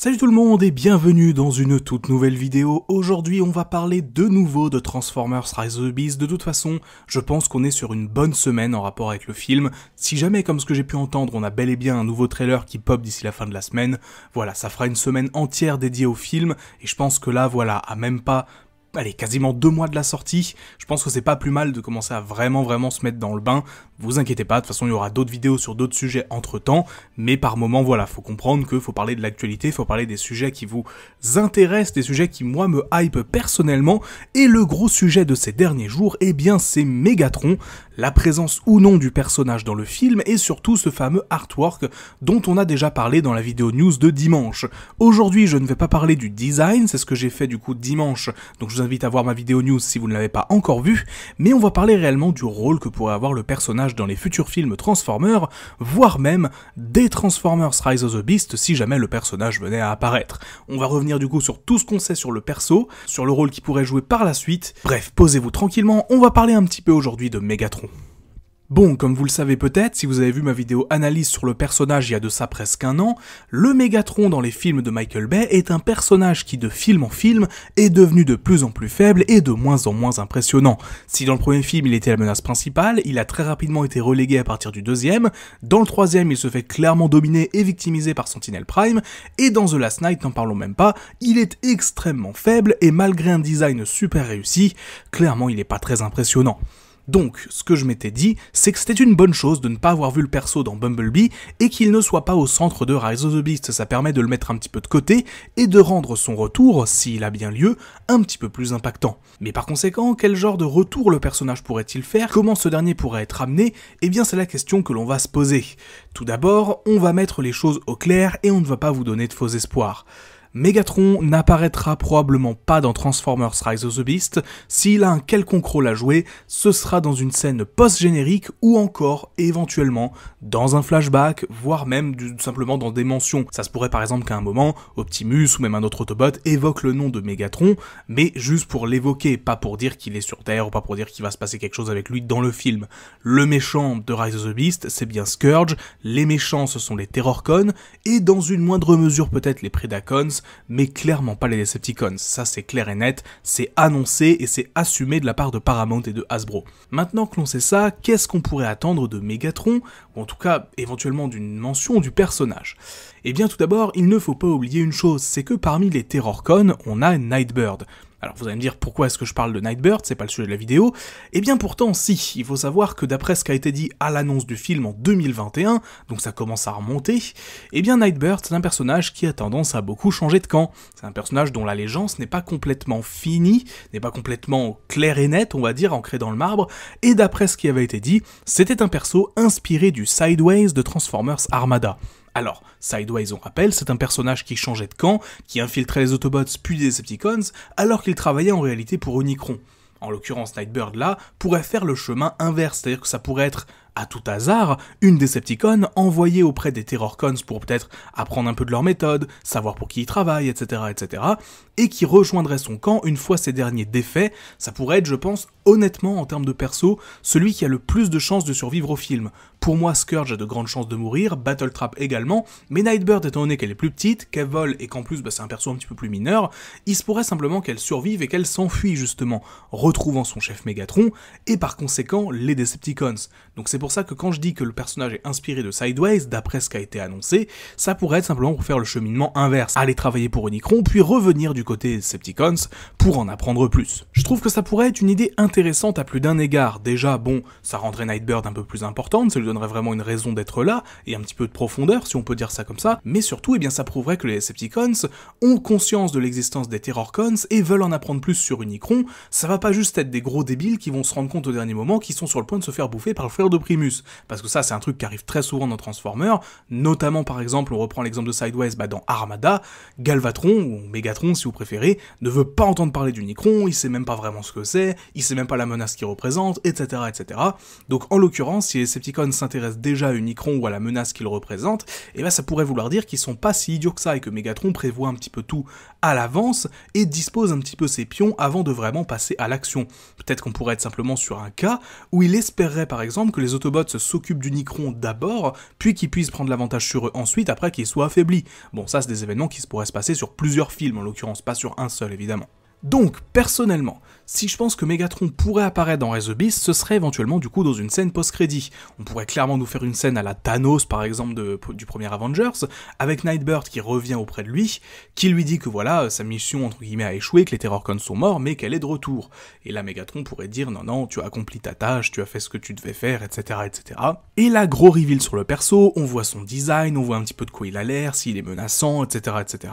Salut tout le monde et bienvenue dans une toute nouvelle vidéo. Aujourd'hui, on va parler de nouveau de Transformers Rise of the Beast. De toute façon, je pense qu'on est sur une bonne semaine en rapport avec le film. Si jamais, comme ce que j'ai pu entendre, on a bel et bien un nouveau trailer qui pop d'ici la fin de la semaine, voilà, ça fera une semaine entière dédiée au film. Et je pense que là, voilà, à même pas allez, quasiment deux mois de la sortie, je pense que c'est pas plus mal de commencer à vraiment vraiment se mettre dans le bain, vous inquiétez pas, de toute façon il y aura d'autres vidéos sur d'autres sujets entre temps, mais par moment voilà, faut comprendre que faut parler de l'actualité, faut parler des sujets qui vous intéressent, des sujets qui moi me hype personnellement, et le gros sujet de ces derniers jours, eh bien c'est Megatron, la présence ou non du personnage dans le film, et surtout ce fameux artwork dont on a déjà parlé dans la vidéo news de dimanche. Aujourd'hui je ne vais pas parler du design, c'est ce que j'ai fait du coup dimanche, donc je vous invite à voir ma vidéo news si vous ne l'avez pas encore vue, mais on va parler réellement du rôle que pourrait avoir le personnage dans les futurs films Transformers, voire même des Transformers Rise of the Beast si jamais le personnage venait à apparaître. On va revenir du coup sur tout ce qu'on sait sur le perso, sur le rôle qu'il pourrait jouer par la suite. Bref, posez-vous tranquillement, on va parler un petit peu aujourd'hui de Megatron. Bon, comme vous le savez peut-être, si vous avez vu ma vidéo analyse sur le personnage il y a de ça presque un an, le Mégatron dans les films de Michael Bay est un personnage qui de film en film est devenu de plus en plus faible et de moins en moins impressionnant. Si dans le premier film il était la menace principale, il a très rapidement été relégué à partir du deuxième, dans le troisième il se fait clairement dominer et victimiser par Sentinel Prime, et dans The Last Night, n'en parlons même pas, il est extrêmement faible et malgré un design super réussi, clairement il n'est pas très impressionnant. Donc, ce que je m'étais dit, c'est que c'était une bonne chose de ne pas avoir vu le perso dans Bumblebee et qu'il ne soit pas au centre de Rise of the Beast, ça permet de le mettre un petit peu de côté et de rendre son retour, s'il a bien lieu, un petit peu plus impactant. Mais par conséquent, quel genre de retour le personnage pourrait-il faire Comment ce dernier pourrait être amené Eh bien, c'est la question que l'on va se poser. Tout d'abord, on va mettre les choses au clair et on ne va pas vous donner de faux espoirs. Megatron n'apparaîtra probablement pas dans Transformers Rise of the Beast, s'il a un quelconque rôle à jouer, ce sera dans une scène post-générique ou encore éventuellement dans un flashback, voire même simplement dans des mentions. Ça se pourrait par exemple qu'à un moment, Optimus ou même un autre Autobot évoque le nom de Megatron, mais juste pour l'évoquer, pas pour dire qu'il est sur Terre ou pas pour dire qu'il va se passer quelque chose avec lui dans le film. Le méchant de Rise of the Beast, c'est bien Scourge, les méchants ce sont les Terrorcons, et dans une moindre mesure peut-être les Predacons, mais clairement pas les Decepticons. Ça c'est clair et net, c'est annoncé et c'est assumé de la part de Paramount et de Hasbro. Maintenant que l'on sait ça, qu'est-ce qu'on pourrait attendre de Megatron, ou en tout cas éventuellement d'une mention du personnage Eh bien tout d'abord, il ne faut pas oublier une chose, c'est que parmi les Terrorcons, on a Nightbird. Alors vous allez me dire pourquoi est-ce que je parle de Nightbird, c'est pas le sujet de la vidéo. Eh bien pourtant si, il faut savoir que d'après ce qui a été dit à l'annonce du film en 2021, donc ça commence à remonter, eh bien Nightbird c'est un personnage qui a tendance à beaucoup changer de camp. C'est un personnage dont l'allégeance n'est pas complètement finie, n'est pas complètement claire et nette, on va dire, ancrée dans le marbre, et d'après ce qui avait été dit, c'était un perso inspiré du Sideways de Transformers Armada. Alors, Sideways, on rappelle, c'est un personnage qui changeait de camp, qui infiltrait les Autobots puis les Decepticons, alors qu'il travaillait en réalité pour Unicron. En l'occurrence, Nightbird, là, pourrait faire le chemin inverse, c'est-à-dire que ça pourrait être à tout hasard, une Decepticon envoyée auprès des Terrorcons pour peut-être apprendre un peu de leur méthode, savoir pour qui ils travaillent, etc., etc., et qui rejoindrait son camp une fois ces derniers défaits, ça pourrait être, je pense, honnêtement, en termes de perso, celui qui a le plus de chances de survivre au film. Pour moi, Scourge a de grandes chances de mourir, Battletrap également, mais Nightbird, étant donné qu'elle est plus petite, qu'elle vole et qu'en plus, bah, c'est un perso un petit peu plus mineur, il se pourrait simplement qu'elle survive et qu'elle s'enfuit, justement, retrouvant son chef Megatron, et par conséquent, les Decepticons. Donc c'est pour ça que quand je dis que le personnage est inspiré de Sideways, d'après ce qui a été annoncé, ça pourrait être simplement pour faire le cheminement inverse, aller travailler pour Unicron, puis revenir du côté Septicons pour en apprendre plus. Je trouve que ça pourrait être une idée intéressante à plus d'un égard. Déjà, bon, ça rendrait Nightbird un peu plus importante, ça lui donnerait vraiment une raison d'être là, et un petit peu de profondeur, si on peut dire ça comme ça, mais surtout, eh bien, ça prouverait que les Decepticons ont conscience de l'existence des Terrorcons et veulent en apprendre plus sur Unicron, ça va pas juste être des gros débiles qui vont se rendre compte au dernier moment qu'ils sont sur le point de se faire bouffer par le frère de parce que ça c'est un truc qui arrive très souvent dans Transformers, notamment par exemple, on reprend l'exemple de Sideways, bah, dans Armada, Galvatron, ou Megatron si vous préférez, ne veut pas entendre parler du d'Unicron, il sait même pas vraiment ce que c'est, il sait même pas la menace qu'il représente, etc. etc. Donc en l'occurrence, si les Septicons s'intéressent déjà à Unicron ou à la menace qu'il représente, et eh bah ben, ça pourrait vouloir dire qu'ils sont pas si idiots que ça et que Megatron prévoit un petit peu tout à l'avance et dispose un petit peu ses pions avant de vraiment passer à l'action. Peut-être qu'on pourrait être simplement sur un cas où il espérait par exemple que les Autobots s'occupent d'Unicron d'abord, puis qu'ils puissent prendre l'avantage sur eux ensuite, après qu'ils soient affaiblis. Bon, ça, c'est des événements qui se pourraient se passer sur plusieurs films, en l'occurrence, pas sur un seul, évidemment. Donc, personnellement, si je pense que Megatron pourrait apparaître dans Rise ce serait éventuellement du coup dans une scène post-crédit. On pourrait clairement nous faire une scène à la Thanos par exemple du premier Avengers, avec Nightbird qui revient auprès de lui, qui lui dit que voilà, sa mission entre guillemets a échoué, que les Terrorcons sont morts, mais qu'elle est de retour. Et là Megatron pourrait dire non non, tu as accompli ta tâche, tu as fait ce que tu devais faire, etc. etc. Et là, gros reveal sur le perso, on voit son design, on voit un petit peu de quoi il a l'air, s'il est menaçant, etc. etc.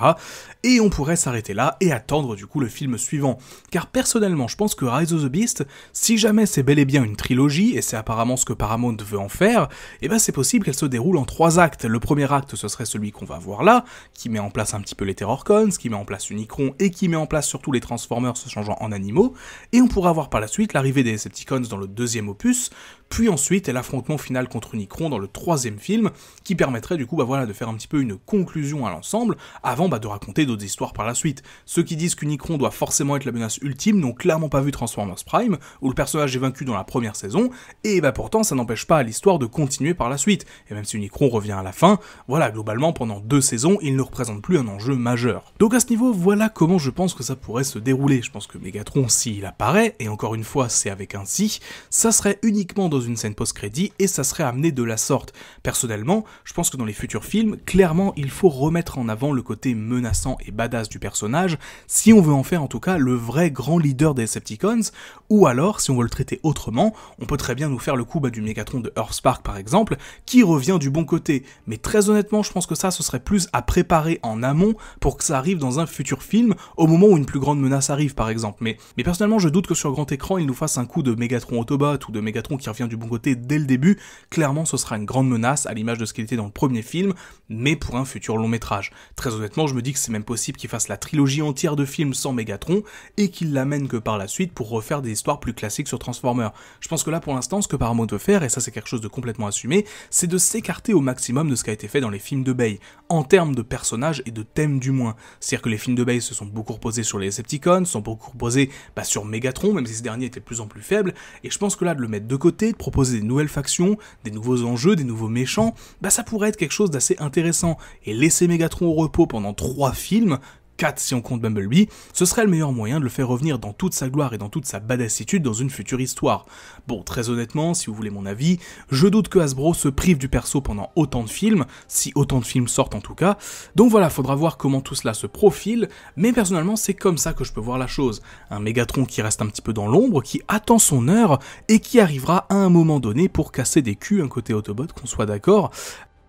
Et on pourrait s'arrêter là et attendre du coup le film suivant, car personnellement je pense que Rise of the Beast, si jamais c'est bel et bien une trilogie, et c'est apparemment ce que Paramount veut en faire, et eh ben c'est possible qu'elle se déroule en trois actes. Le premier acte ce serait celui qu'on va voir là, qui met en place un petit peu les Terrorcons, qui met en place Unicron, et qui met en place surtout les Transformers se changeant en animaux, et on pourra voir par la suite l'arrivée des Decepticons dans le deuxième opus, puis ensuite l'affrontement final contre Unicron dans le troisième film, qui permettrait du coup bah voilà, de faire un petit peu une conclusion à l'ensemble, avant bah, de raconter d'autres histoires par la suite. Ceux qui disent qu'Unicron doit forcément être la menace ultime n'ont clairement pas vu Transformers Prime, où le personnage est vaincu dans la première saison, et bah pourtant ça n'empêche pas l'histoire de continuer par la suite, et même si Unicron revient à la fin, voilà, globalement pendant deux saisons, il ne représente plus un enjeu majeur. Donc à ce niveau, voilà comment je pense que ça pourrait se dérouler. Je pense que Megatron, s'il apparaît, et encore une fois c'est avec un si, ça serait uniquement dans dans une scène post-crédit et ça serait amené de la sorte. Personnellement, je pense que dans les futurs films, clairement, il faut remettre en avant le côté menaçant et badass du personnage, si on veut en faire en tout cas le vrai grand leader des Decepticons, ou alors, si on veut le traiter autrement, on peut très bien nous faire le coup bah, du Megatron de Earthspark par exemple, qui revient du bon côté, mais très honnêtement, je pense que ça, ce serait plus à préparer en amont pour que ça arrive dans un futur film, au moment où une plus grande menace arrive par exemple. Mais, mais personnellement, je doute que sur grand écran, il nous fasse un coup de Megatron Autobot ou de Megatron qui revient du bon côté dès le début, clairement ce sera une grande menace à l'image de ce qu'il était dans le premier film, mais pour un futur long métrage. Très honnêtement, je me dis que c'est même possible qu'il fasse la trilogie entière de films sans Megatron et qu'il l'amène que par la suite pour refaire des histoires plus classiques sur Transformers. Je pense que là pour l'instant, ce que Paramount veut faire, et ça c'est quelque chose de complètement assumé, c'est de s'écarter au maximum de ce qui a été fait dans les films de Bay, en termes de personnages et de thèmes du moins. C'est-à-dire que les films de Bay se sont beaucoup reposés sur les Decepticons, sont beaucoup reposés bah, sur Megatron, même si ce dernier était de plus en plus faible, et je pense que là de le mettre de côté, proposer des nouvelles factions, des nouveaux enjeux, des nouveaux méchants, bah ça pourrait être quelque chose d'assez intéressant. Et laisser Megatron au repos pendant trois films, 4 si on compte Bumblebee, ce serait le meilleur moyen de le faire revenir dans toute sa gloire et dans toute sa badassitude dans une future histoire. Bon, très honnêtement, si vous voulez mon avis, je doute que Hasbro se prive du perso pendant autant de films, si autant de films sortent en tout cas, donc voilà, faudra voir comment tout cela se profile, mais personnellement c'est comme ça que je peux voir la chose. Un Mégatron qui reste un petit peu dans l'ombre, qui attend son heure, et qui arrivera à un moment donné pour casser des culs un côté Autobot, qu'on soit d'accord,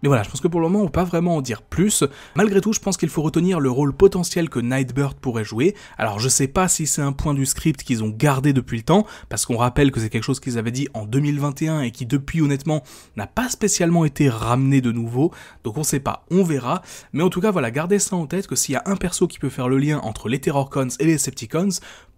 mais voilà, je pense que pour le moment, on peut pas vraiment en dire plus. Malgré tout, je pense qu'il faut retenir le rôle potentiel que Nightbird pourrait jouer. Alors, je sais pas si c'est un point du script qu'ils ont gardé depuis le temps, parce qu'on rappelle que c'est quelque chose qu'ils avaient dit en 2021 et qui, depuis, honnêtement, n'a pas spécialement été ramené de nouveau. Donc, on sait pas, on verra. Mais en tout cas, voilà, gardez ça en tête que s'il y a un perso qui peut faire le lien entre les Terrorcons et les Septicons,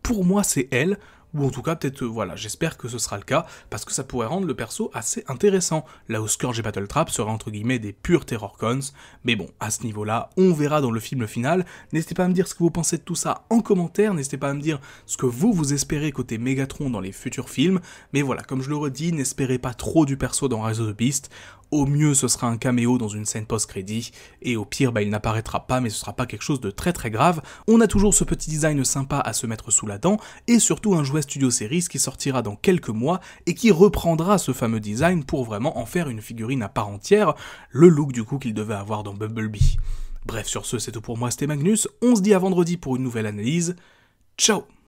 pour moi, c'est elle ou en tout cas peut-être, euh, voilà, j'espère que ce sera le cas, parce que ça pourrait rendre le perso assez intéressant, là où Scourge et Battletrap seraient entre guillemets des purs terror cons, mais bon, à ce niveau-là, on verra dans le film final, n'hésitez pas à me dire ce que vous pensez de tout ça en commentaire, n'hésitez pas à me dire ce que vous, vous espérez côté Megatron dans les futurs films, mais voilà, comme je le redis, n'espérez pas trop du perso dans Rise of the Beast, au mieux, ce sera un caméo dans une scène post-crédit, et au pire, bah, il n'apparaîtra pas, mais ce sera pas quelque chose de très très grave. On a toujours ce petit design sympa à se mettre sous la dent, et surtout un jouet Studio Series qui sortira dans quelques mois et qui reprendra ce fameux design pour vraiment en faire une figurine à part entière, le look du coup qu'il devait avoir dans Bumblebee. Bref, sur ce, c'est tout pour moi, c'était Magnus. On se dit à vendredi pour une nouvelle analyse. Ciao